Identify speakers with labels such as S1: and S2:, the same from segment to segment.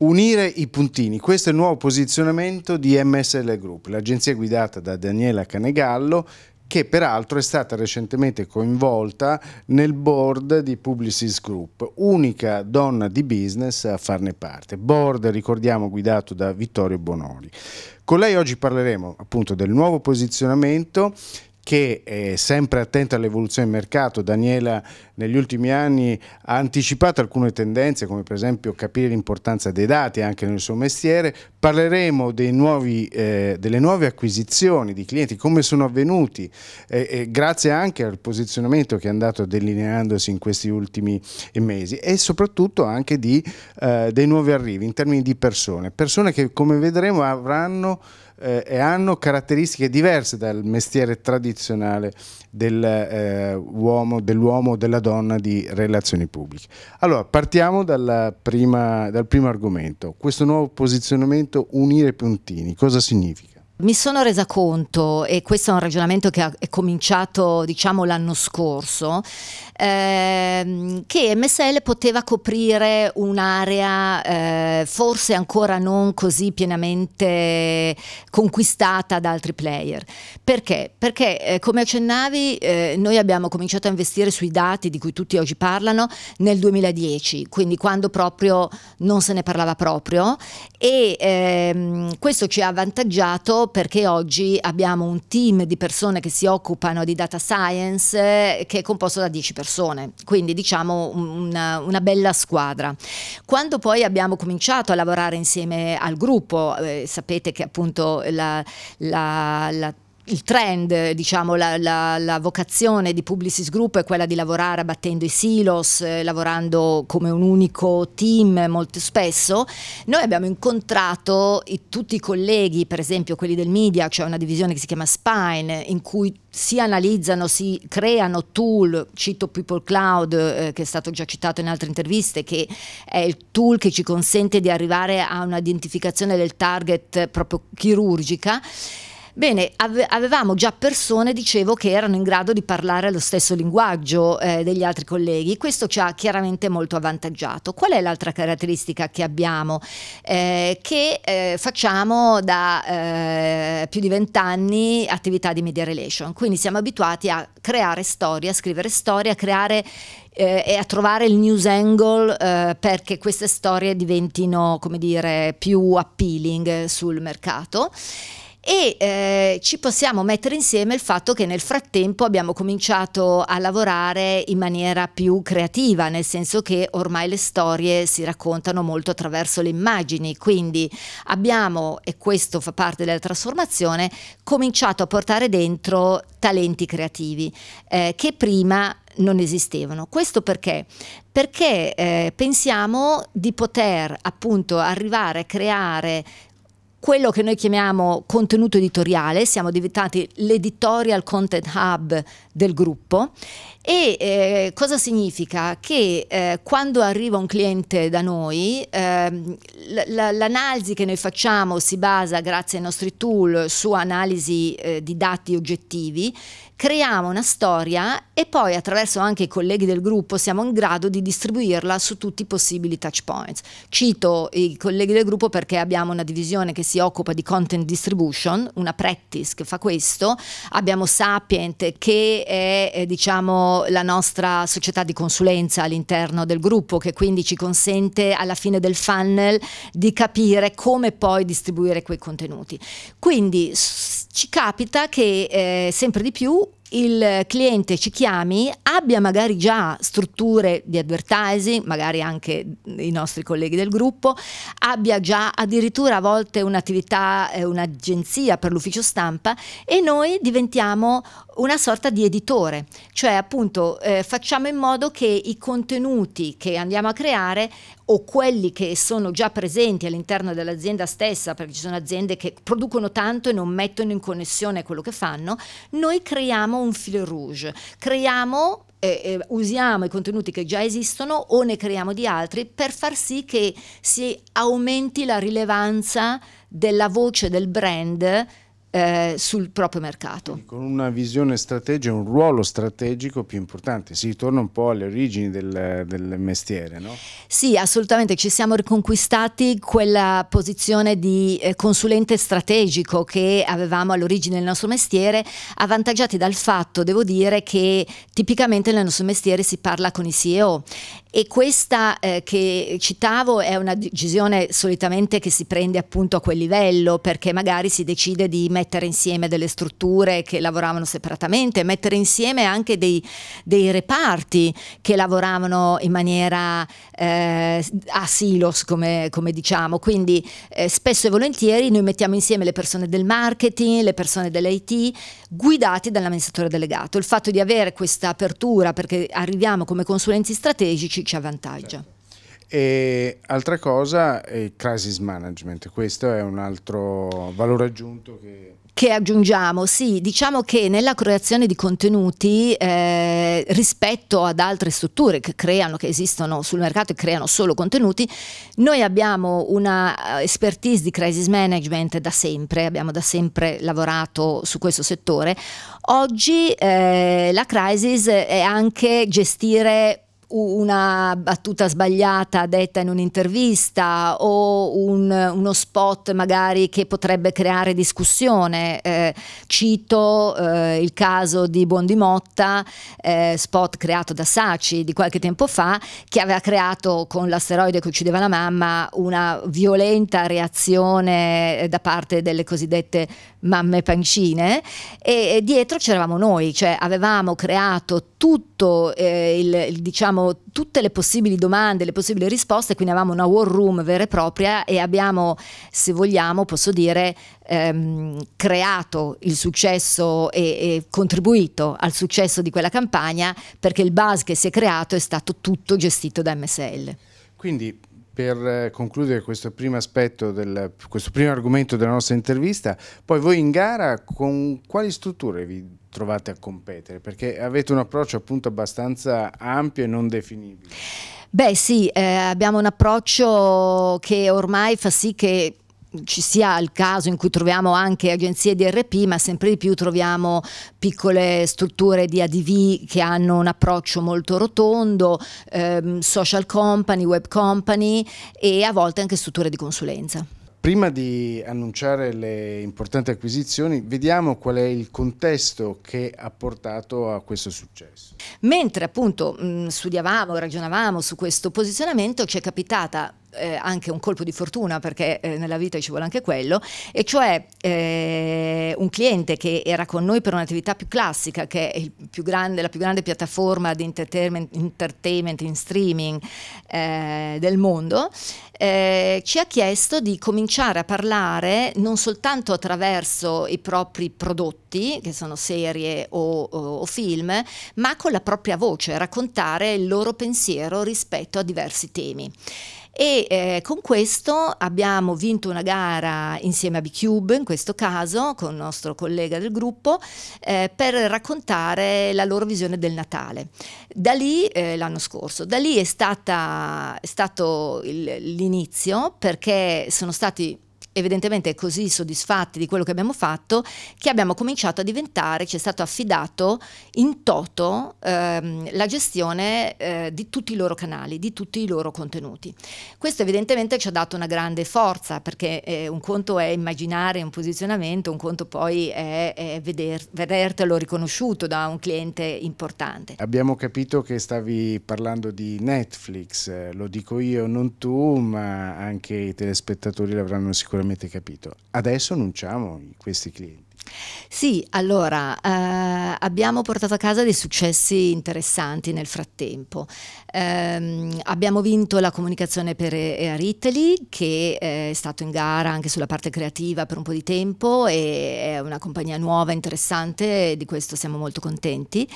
S1: Unire i puntini, questo è il nuovo posizionamento di MSL Group, l'agenzia guidata da Daniela Canegallo che peraltro è stata recentemente coinvolta nel board di Publicis Group, unica donna di business a farne parte. Board, ricordiamo, guidato da Vittorio Bonoli. Con lei oggi parleremo appunto del nuovo posizionamento che è sempre attenta all'evoluzione del mercato, Daniela negli ultimi anni ha anticipato alcune tendenze come per esempio capire l'importanza dei dati anche nel suo mestiere, parleremo nuovi, eh, delle nuove acquisizioni di clienti, come sono avvenuti, eh, eh, grazie anche al posizionamento che è andato delineandosi in questi ultimi eh, mesi e soprattutto anche di, eh, dei nuovi arrivi in termini di persone, persone che come vedremo avranno eh, e hanno caratteristiche diverse dal mestiere tradizionale dell'uomo, dell della donna donna di relazioni pubbliche. Allora, partiamo prima, dal primo argomento. Questo nuovo posizionamento unire puntini, cosa significa?
S2: Mi sono resa conto, e questo è un ragionamento che è cominciato diciamo, l'anno scorso, ehm, che MSL poteva coprire un'area eh, forse ancora non così pienamente conquistata da altri player. Perché? Perché eh, come accennavi eh, noi abbiamo cominciato a investire sui dati di cui tutti oggi parlano nel 2010, quindi quando proprio non se ne parlava proprio e ehm, questo ci ha avvantaggiato perché oggi abbiamo un team di persone che si occupano di data science eh, che è composto da 10 persone, quindi diciamo una, una, bella squadra. Quando poi abbiamo cominciato a lavorare insieme al gruppo, eh, sapete che appunto la, la, la il trend, diciamo, la, la, la, vocazione di Publicis Group è quella di lavorare abbattendo i silos, eh, lavorando come un unico team molto spesso. Noi abbiamo incontrato i, tutti i colleghi, per esempio quelli del media, c'è cioè una divisione che si chiama Spine, in cui si analizzano, si creano tool, cito People Cloud eh, che è stato già citato in altre interviste, che è il tool che ci consente di arrivare a un'identificazione del target proprio chirurgica. Bene, avevamo già persone, dicevo, che erano in grado di parlare lo stesso linguaggio eh, degli altri colleghi. Questo ci ha chiaramente molto avvantaggiato. Qual è l'altra caratteristica che abbiamo? Eh, che eh, facciamo da eh, più di vent'anni attività di media relation, quindi siamo abituati a creare storie, a scrivere storie, a creare eh, e a trovare il news angle eh, perché queste storie diventino, come dire, più appealing sul mercato e eh, ci possiamo mettere insieme il fatto che nel frattempo abbiamo cominciato a lavorare in maniera più creativa, nel senso che ormai le storie si raccontano molto attraverso le immagini, quindi abbiamo, e questo fa parte della trasformazione, cominciato a portare dentro talenti creativi eh, che prima non esistevano. Questo perché? Perché eh, pensiamo di poter appunto arrivare a creare quello che noi chiamiamo contenuto editoriale, siamo diventati l'editorial content hub del gruppo. E eh, cosa significa? Che eh, quando arriva un cliente da noi, eh, l'analisi che noi facciamo si basa, grazie ai nostri tool, su analisi eh, di dati oggettivi, creiamo una storia e poi attraverso anche i colleghi del gruppo siamo in grado di distribuirla su tutti i possibili touch points. Cito i colleghi del gruppo perché abbiamo una divisione che si occupa di content distribution, una practice che fa questo, abbiamo Sapient che è eh, diciamo, la nostra società di consulenza all'interno del gruppo che quindi ci consente alla fine del funnel di capire come poi distribuire quei contenuti. Quindi ci capita che eh, sempre di più il cliente ci chiami abbia magari già strutture di advertising, magari anche i nostri colleghi del gruppo, abbia già addirittura a volte un'attività, eh, un'agenzia per l'ufficio stampa e noi diventiamo una sorta di editore, cioè appunto eh, facciamo in modo che i contenuti che andiamo a creare o quelli che sono già presenti all'interno dell'azienda stessa, perché ci sono aziende che producono tanto e non mettono in connessione quello che fanno, noi creiamo un fil rouge, creiamo eh, eh, usiamo i contenuti che già esistono o ne creiamo di altri per far sì che si aumenti la rilevanza della voce del brand eh, sul proprio mercato.
S1: Con una visione strategica, un ruolo strategico più importante, si ritorna un po' alle origini del, del mestiere, no?
S2: Sì, assolutamente, ci siamo riconquistati quella posizione di eh, consulente strategico che avevamo all'origine del nostro mestiere, avvantaggiati dal fatto, devo dire, che tipicamente nel nostro mestiere si parla con i CEO e questa eh, che citavo è una decisione solitamente che si prende appunto a quel livello perché magari si decide di mettere insieme delle strutture che lavoravano separatamente, mettere insieme anche dei, dei reparti che lavoravano in maniera eh, a silos, come, come diciamo. Quindi eh, spesso e volentieri noi mettiamo insieme le persone del marketing, le persone dell'IT, guidati dall'amministratore delegato. Il fatto di avere questa apertura perché arriviamo come consulenti strategici ci avvantaggia. Certo.
S1: E altra cosa è il crisis management, questo è un altro valore aggiunto
S2: che che aggiungiamo, sì, diciamo che nella creazione di contenuti eh, rispetto ad altre strutture che creano, che esistono sul mercato e creano solo contenuti, noi abbiamo una eh, expertise di crisis management da sempre, abbiamo da sempre lavorato su questo settore. Oggi eh, la crisis è anche gestire una battuta sbagliata detta in un'intervista o un, uno spot magari che potrebbe creare discussione. Eh, cito eh, il caso di Buondimotta, eh, spot creato da Saci di qualche tempo fa, che aveva creato con l'asteroide che uccideva la mamma una violenta reazione eh, da parte delle cosiddette mamme pancine e dietro c'eravamo noi, cioè avevamo creato tutto, eh, il, il, diciamo, tutte le possibili domande, le possibili risposte, quindi avevamo una war room vera e propria e abbiamo, se vogliamo, posso dire, ehm, creato il successo e, e, contribuito al successo di quella campagna perché il buzz che si è creato è stato tutto gestito da MSL.
S1: Quindi per eh, concludere questo primo aspetto, del, questo primo argomento della nostra intervista, poi voi in gara con quali strutture vi trovate a competere? Perché avete un approccio appunto abbastanza ampio e non definibile.
S2: Beh sì, eh, abbiamo un approccio che ormai fa sì che ci sia il caso in cui troviamo anche agenzie di RP, ma sempre di più troviamo piccole strutture di ADV che hanno un approccio molto rotondo, ehm, social company, web company e a volte anche strutture di consulenza.
S1: Prima di annunciare le importanti acquisizioni, vediamo qual è il contesto che ha portato a questo successo.
S2: Mentre appunto mh, studiavamo, ragionavamo su questo posizionamento, ci è capitata eh, anche un colpo di fortuna perché eh, nella vita ci vuole anche quello, e cioè eh, un cliente che era con noi per un'attività più classica, che è più grande, la più grande piattaforma di entertainment, entertainment in streaming eh, del mondo, eh, ci ha chiesto di cominciare a parlare non soltanto attraverso i propri prodotti, che sono serie o, o, o film, ma con la propria voce, raccontare il loro pensiero rispetto a diversi temi e eh, con questo abbiamo vinto una gara insieme a B-Cube, in questo caso, con il nostro collega del gruppo, eh, per raccontare la loro visione del Natale. Da lì, eh, l'anno scorso, da lì è, stata, è stato l'inizio perché sono stati evidentemente così soddisfatti di quello che abbiamo fatto che abbiamo cominciato a diventare, ci è stato affidato in toto ehm, la gestione eh, di tutti i loro canali, di tutti i loro contenuti. Questo evidentemente ci ha dato una grande forza perché eh, un conto è immaginare un posizionamento, un conto poi è, è veder, vedertelo riconosciuto da un cliente importante.
S1: Abbiamo capito che stavi parlando di Netflix, eh, lo dico io, non tu, ma anche i telespettatori l'avranno sicuramente sicuramente capito. Adesso annunciamo questi clienti.
S2: Sì, allora eh, abbiamo portato a casa dei successi interessanti nel frattempo. Eh, abbiamo vinto la comunicazione per Air Italy che eh, è stato in gara anche sulla parte creativa per un po' di tempo e è una compagnia nuova, interessante, e di questo siamo molto contenti.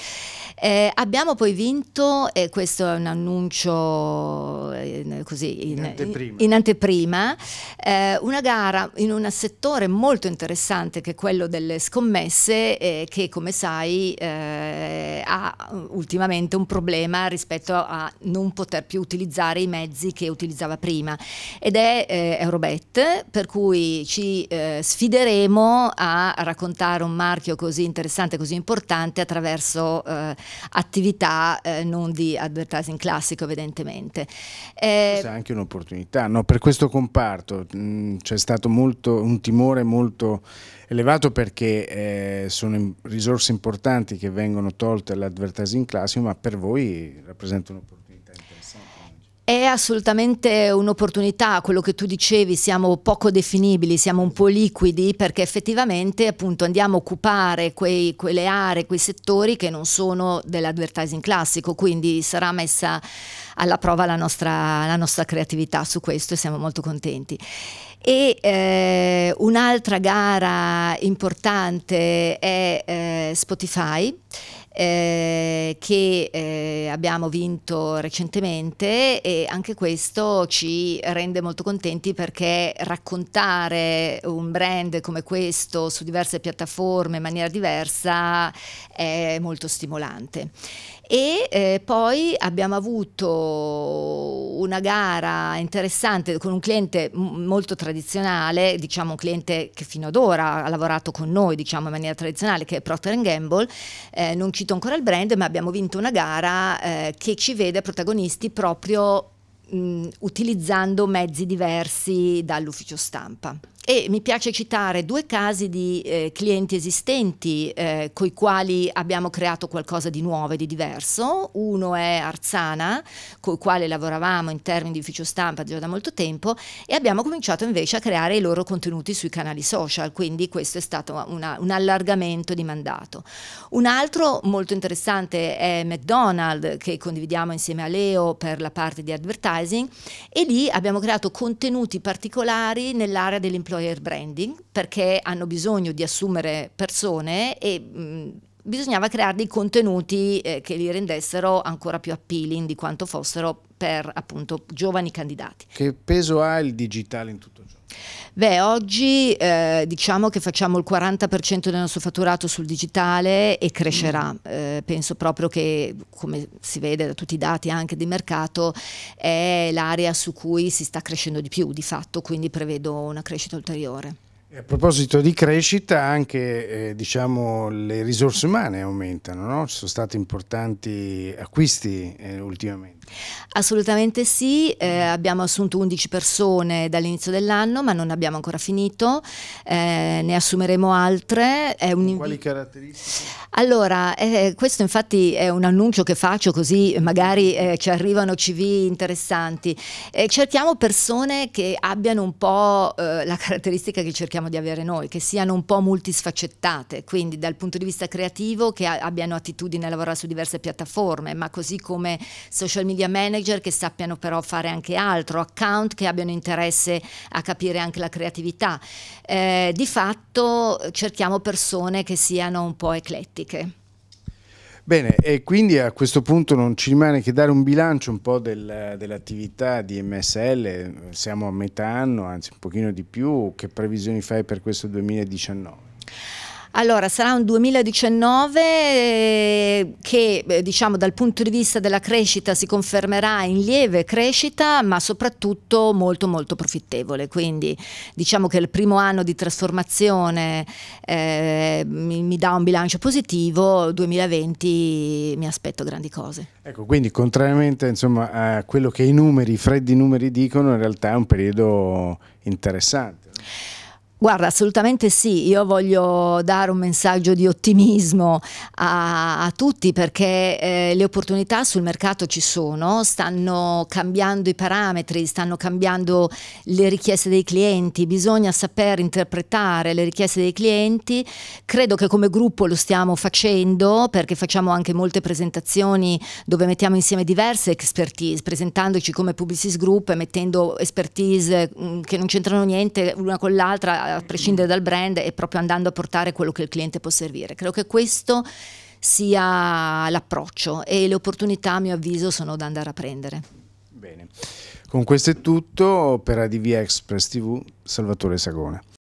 S2: Eh, abbiamo poi vinto, e questo è un annuncio eh, così, in, in, anteprima, in anteprima eh, una gara in un settore molto interessante che è quello del delle scommesse eh, che come sai eh, ha ultimamente un problema rispetto a non poter più utilizzare i mezzi che utilizzava prima ed è eh, Eurobet per cui ci eh, sfideremo a raccontare un marchio così interessante, così importante attraverso eh, attività eh, non di advertising classico evidentemente. Eh, è
S1: anche un'opportunità, no, per questo comparto mm, c'è stato molto, un timore molto elevato per perché eh, sono risorse importanti che vengono tolte all'advertising classico, ma per voi rappresentano un'opportunità.
S2: È assolutamente un'opportunità, quello che tu dicevi, siamo poco definibili, siamo un po' liquidi perché effettivamente appunto andiamo a occupare quei, quelle aree, quei settori che non sono dell'advertising classico, quindi sarà messa alla prova la nostra, la nostra creatività su questo e siamo molto contenti. E eh, un'altra gara importante è eh, Spotify eh, che eh, abbiamo vinto recentemente e anche questo ci rende molto contenti perché raccontare un brand come questo su diverse piattaforme in maniera diversa è molto stimolante. E eh, poi abbiamo avuto una gara interessante con un cliente molto tradizionale, diciamo un cliente che fino ad ora ha lavorato con noi diciamo, in maniera tradizionale, che è Procter Gamble. Eh, non ci uscito ancora il brand, ma abbiamo vinto una gara eh, che ci vede protagonisti proprio mh, mm, utilizzando mezzi diversi dall'ufficio stampa. E mi piace citare due casi di eh, clienti esistenti eh, con i quali abbiamo creato qualcosa di nuovo e di diverso. Uno è Arzana, con il quale lavoravamo in termini di ufficio stampa già da molto tempo e abbiamo cominciato invece a creare i loro contenuti sui canali social, quindi questo è stato una, un allargamento di mandato. Un altro molto interessante è McDonald's che condividiamo insieme a Leo per la parte di advertising e lì abbiamo creato contenuti particolari nell'area dell'implementazione employer branding perché hanno bisogno di assumere persone e mh, bisognava creare dei contenuti eh, che li rendessero ancora più appealing di quanto fossero per appunto giovani candidati.
S1: Che peso ha il digitale in tutto?
S2: Beh, oggi eh, diciamo che facciamo il 40% del nostro fatturato sul digitale e crescerà. Mm. Eh, penso proprio che, come si vede da tutti i dati anche di mercato, è l'area su cui si sta crescendo di più di fatto, quindi prevedo una crescita ulteriore.
S1: A proposito di crescita, anche eh, diciamo, le risorse umane aumentano, no? ci sono stati importanti acquisti eh, ultimamente.
S2: Assolutamente sì, eh, abbiamo assunto 11 persone dall'inizio dell'anno, ma non abbiamo ancora finito, eh, ne assumeremo altre. Un... Quali
S1: caratteristiche?
S2: Allora, eh, questo infatti è un annuncio che faccio così magari eh, ci arrivano CV interessanti. cerchiamo persone che abbiano un po' la caratteristica che cerchiamo cerchiamo di avere noi, che siano un po' multisfaccettate, quindi dal punto di vista creativo che abbiano attitudine a lavorare su diverse piattaforme, ma così come social media manager che sappiano però fare anche altro, account che abbiano interesse a capire anche la creatività. Eh, di fatto cerchiamo persone che siano un po' eclettiche.
S1: Bene, e quindi a questo punto non ci rimane che dare un bilancio un po' del, dell'attività di MSL, siamo a metà anno, anzi un pochino di più, che previsioni fai per questo 2019?
S2: Allora, sarà un 2019 eh, che eh, diciamo dal punto di vista della crescita si confermerà in lieve crescita, ma soprattutto molto molto profittevole. Quindi diciamo che il primo anno di trasformazione eh, mi, mi dà un bilancio positivo, 2020 mi aspetto grandi cose.
S1: Ecco, quindi contrariamente insomma, a quello che i numeri, i freddi numeri dicono, in realtà è un periodo interessante. No?
S2: Guarda, assolutamente sì, io voglio dare un messaggio di ottimismo a, a tutti perché eh, le opportunità sul mercato ci sono, stanno cambiando i parametri, stanno cambiando le richieste dei clienti, bisogna saper interpretare le richieste dei clienti, credo che come gruppo lo stiamo facendo perché facciamo anche molte presentazioni dove mettiamo insieme diverse expertise, presentandoci come Publicis Group e mettendo expertise mh, mm, che non c'entrano niente l'una con l'altra eh, a prescindere dal brand e proprio andando a portare quello che il cliente può servire. Credo che questo sia l'approccio e le opportunità a mio avviso sono da andare a prendere. Bene,
S1: con questo è tutto per ADV Express TV, Salvatore Sagone.